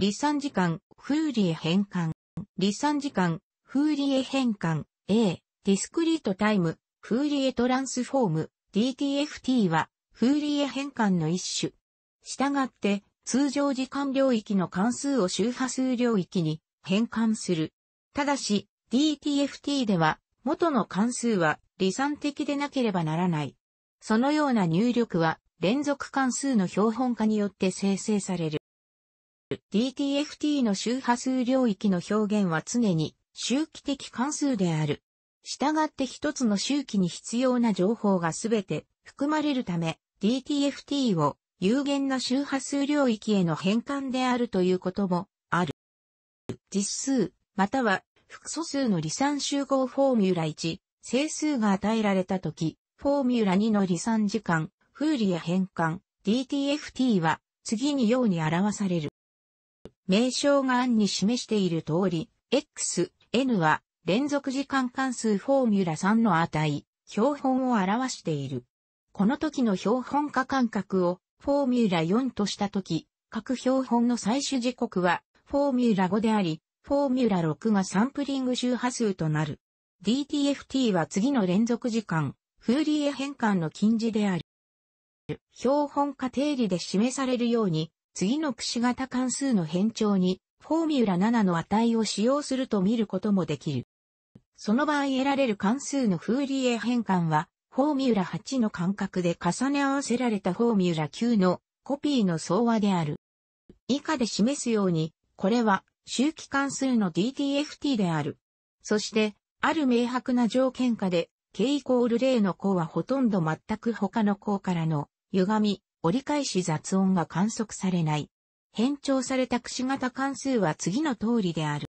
離散時間、フーリエ変換。離散時間、フーリエ変換。A、ディスクリートタイム、フーリエトランスフォーム。DTFT は、フーリエ変換の一種。したがって、通常時間領域の関数を周波数領域に変換する。ただし、DTFT では、元の関数は離散的でなければならない。そのような入力は、連続関数の標本化によって生成される。DTFT の周波数領域の表現は常に周期的関数である。したがって一つの周期に必要な情報がすべて含まれるため、DTFT を有限な周波数領域への変換であるということもある。実数、または複素数の離散集合フォーミュラ1、整数が与えられたとき、フォーミュラ2の離散時間、フーリエ変換、DTFT は次にように表される。名称が案に示している通り、x、n は連続時間関数フォーミュラ3の値、標本を表している。この時の標本化間隔をフォーミュラ4とした時、各標本の最終時刻はフォーミュラ5であり、フォーミュラ6がサンプリング周波数となる。DTFT は次の連続時間、フーリエ変換の近似である。標本化定理で示されるように、次のくし形関数の変調に、フォーミュラ7の値を使用すると見ることもできる。その場合得られる関数のフーリエ変換は、フォーミュラ8の間隔で重ね合わせられたフォーミュラ9のコピーの総和である。以下で示すように、これは周期関数の DTFT である。そして、ある明白な条件下で、k イコール0の項はほとんど全く他の項からの歪み、折り返し雑音が観測されない。変調された串型関数は次の通りである。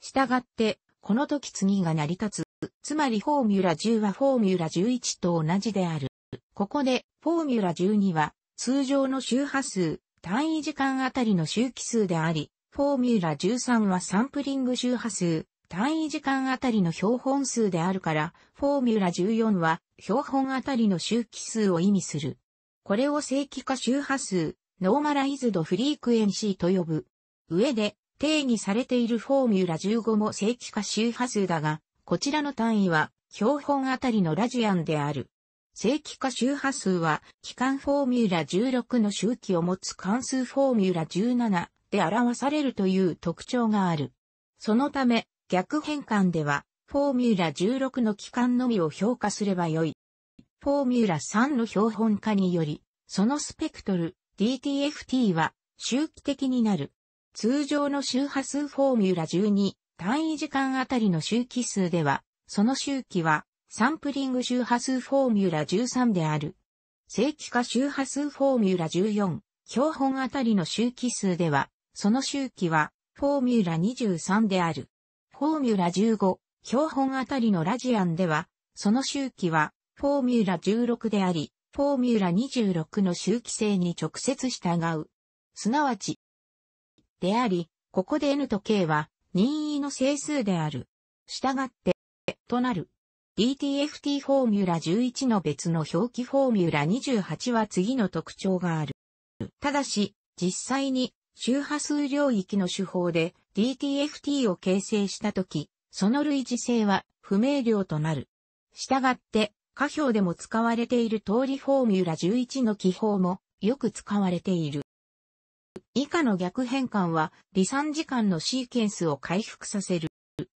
したがって、この時次が成り立つ、つまりフォーミュラ10はフォーミュラ11と同じである。ここで、フォーミュラ12は、通常の周波数、単位時間あたりの周期数であり、フォーミュラ13はサンプリング周波数、単位時間あたりの標本数であるから、フォーミュラ14は標本あたりの周期数を意味する。これを正規化周波数、ノーマライズドフリークエンシーと呼ぶ。上で定義されているフォーミュラ15も正規化周波数だが、こちらの単位は標本あたりのラジアンである。正規化周波数は、機関フォーミュラ16の周期を持つ関数フォーミュラ17で表されるという特徴がある。そのため、逆変換では、フォーミュラ16の期間のみを評価すればよい。フォーミュラ3の標本化により、そのスペクトル DTFT は周期的になる。通常の周波数フォーミュラ12単位時間あたりの周期数では、その周期はサンプリング周波数フォーミュラ13である。正規化周波数フォーミュラ14標本あたりの周期数では、その周期はフォーミュラ23である。フォーミュラ15標本あたりのラジアンでは、その周期はフォーミュラ16であり、フォーミュラ26の周期性に直接従う。すなわち、であり、ここで n と k は任意の整数である。従って、となる。DTFT フォーミュラ11の別の表記フォーミュラ28は次の特徴がある。ただし、実際に周波数領域の手法で DTFT を形成したとき、その類似性は不明瞭となる。従って、過表でも使われている通りフォーミュラ11の記法もよく使われている。以下の逆変換は、離散時間のシーケンスを回復させる。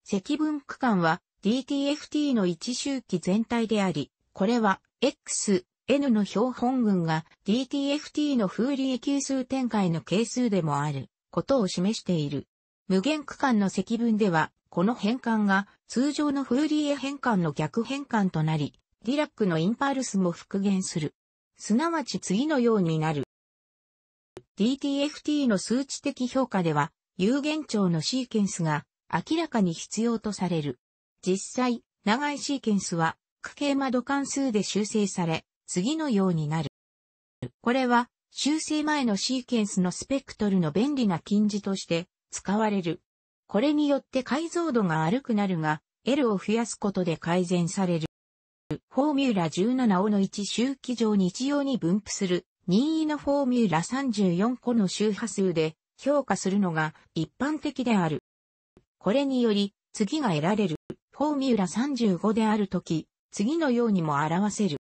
積分区間は DTFT の一周期全体であり、これは X、N の標本群が DTFT の風利級数展開の係数でもあることを示している。無限区間の積分では、この変換が通常の風利変換の逆変換となり、ディラックのインパルスも復元する。すなわち次のようになる。DTFT の数値的評価では、有限長のシーケンスが明らかに必要とされる。実際、長いシーケンスは、区形窓関数で修正され、次のようになる。これは、修正前のシーケンスのスペクトルの便利な近似として使われる。これによって解像度が悪くなるが、L を増やすことで改善される。フォーミュラ17をの1周期上日用に分布する任意のフォーミュラ34個の周波数で評価するのが一般的である。これにより、次が得られるフォーミュラ35であるとき、次のようにも表せる。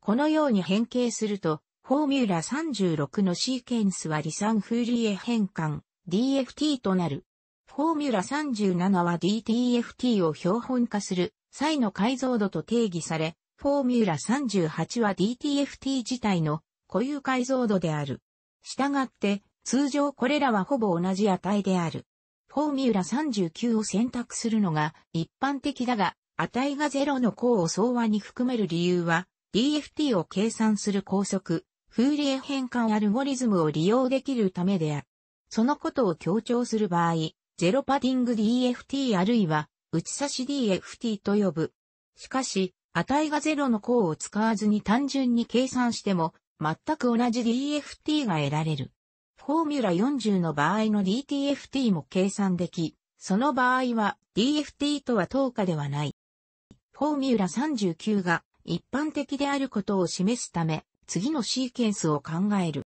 このように変形すると、フォーミュラ36のシーケンスは離散フーリエ変換、DFT となる。フォーミュラ37は DTFT を標本化する際の解像度と定義され、フォーミュラ38は DTFT 自体の固有解像度である。従って、通常これらはほぼ同じ値である。フォーミュラ39を選択するのが一般的だが、値が0の項を相和に含める理由は、DFT を計算する高速、風エ変換アルゴリズムを利用できるためである。そのことを強調する場合、ゼロパディング DFT あるいは打ち差し DFT と呼ぶ。しかし、値が0の項を使わずに単純に計算しても、全く同じ DFT が得られる。フォーミュラ40の場合の DTFT も計算でき、その場合は DFT とは等価ではない。フォーミュラ39が一般的であることを示すため、次のシーケンスを考える。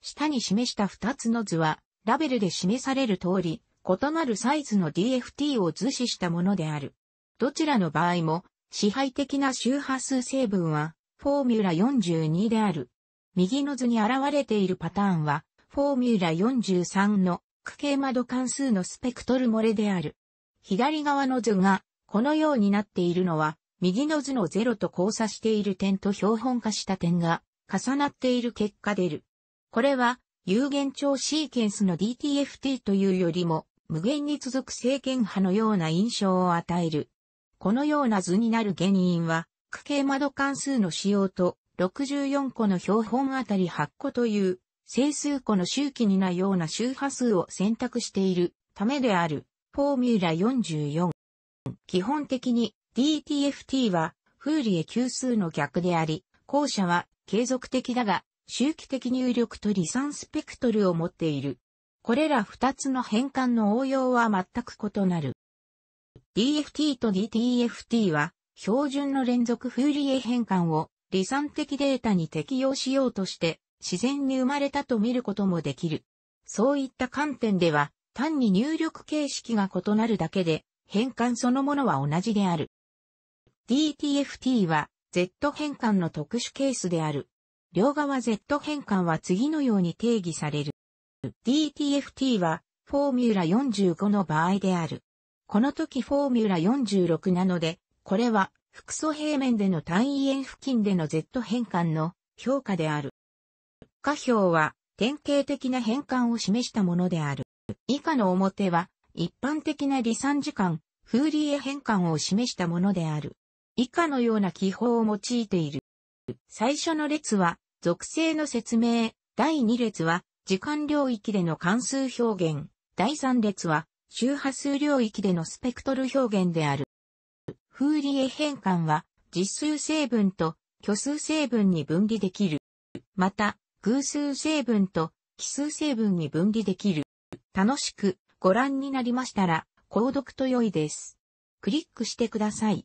下に示した2つの図は、ラベルで示される通り、異なるサイズの DFT を図示したものである。どちらの場合も、支配的な周波数成分は、フォーミュラ42である。右の図に現れているパターンは、フォーミュラ43の区形窓関数のスペクトル漏れである。左側の図が、このようになっているのは、右の図の0と交差している点と標本化した点が、重なっている結果出る。これは、有限超シーケンスの DTFT というよりも、無限に続く政権派のような印象を与える。このような図になる原因は、区形窓関数の使用と、64個の標本あたり8個という、整数個の周期になような周波数を選択しているためである、フォーミュラ44。基本的に DTFT は、フーリエ級数の逆であり、後者は継続的だが、周期的入力と離散スペクトルを持っている。これら2つの変換の応用は全く異なる。DFT と DTFT は、標準の連続フーリエ変換を理算的データに適用しようとして、自然に生まれたと見ることもできる。そういった観点では、単に入力形式が異なるだけで、変換そのものは同じである。DTFT は Z 変換の特殊ケースである。両側 Z 変換は次のように定義される。DTFT はフォーミュラ45の場合である。この時フォーミュラ46なので、これは複素平面での単位円付近での Z 変換の評価である。下表は典型的な変換を示したものである。以下の表は一般的な離散時間、フーリエ変換を示したものである。以下のような記法を用いている。最初の列は属性の説明、第2列は時間領域での関数表現、第3列は周波数領域でのスペクトル表現である。フーリエ変換は実数成分と虚数成分に分離できる。また、偶数成分と奇数成分に分離できる。楽しくご覧になりましたら、購読と良いです。クリックしてください。